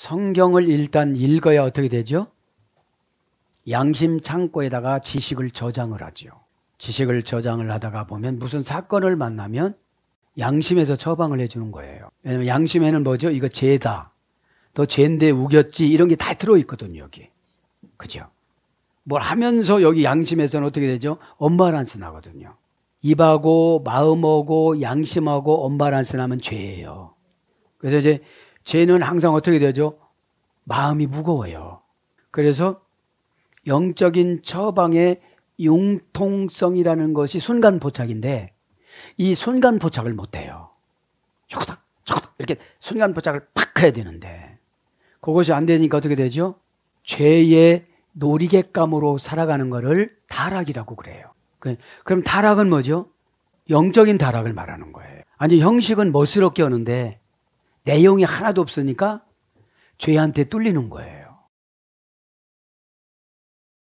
성경을 일단 읽어야 어떻게 되죠? 양심 창고에다가 지식을 저장을 하죠. 지식을 저장을 하다가 보면 무슨 사건을 만나면 양심에서 처방을 해주는 거예요. 왜냐면 양심에는 뭐죠? 이거 죄다. 너 죄인데 우겼지. 이런 게 다 들어있거든요, 여기. 그죠? 뭘 하면서 여기 양심에서는 어떻게 되죠? 엄마란스 나거든요. 입하고 마음하고 양심하고 엄마란스 나면 죄예요. 그래서 이제 죄는 항상 어떻게 되죠? 마음이 무거워요. 그래서 영적인 처방의 융통성이라는 것이 순간 포착인데 이 순간 포착을 못 해요. 조닥조닥 이렇게 순간 포착을 팍 해야 되는데 그것이 안 되니까 어떻게 되죠? 죄의 놀이객감으로 살아가는 것을 타락이라고 그래요. 그, 그럼 타락은 뭐죠? 영적인 타락을 말하는 거예요. 아니 형식은 멋스럽게 하는데 내용이 하나도 없으니까 죄한테 뚫리는 거예요.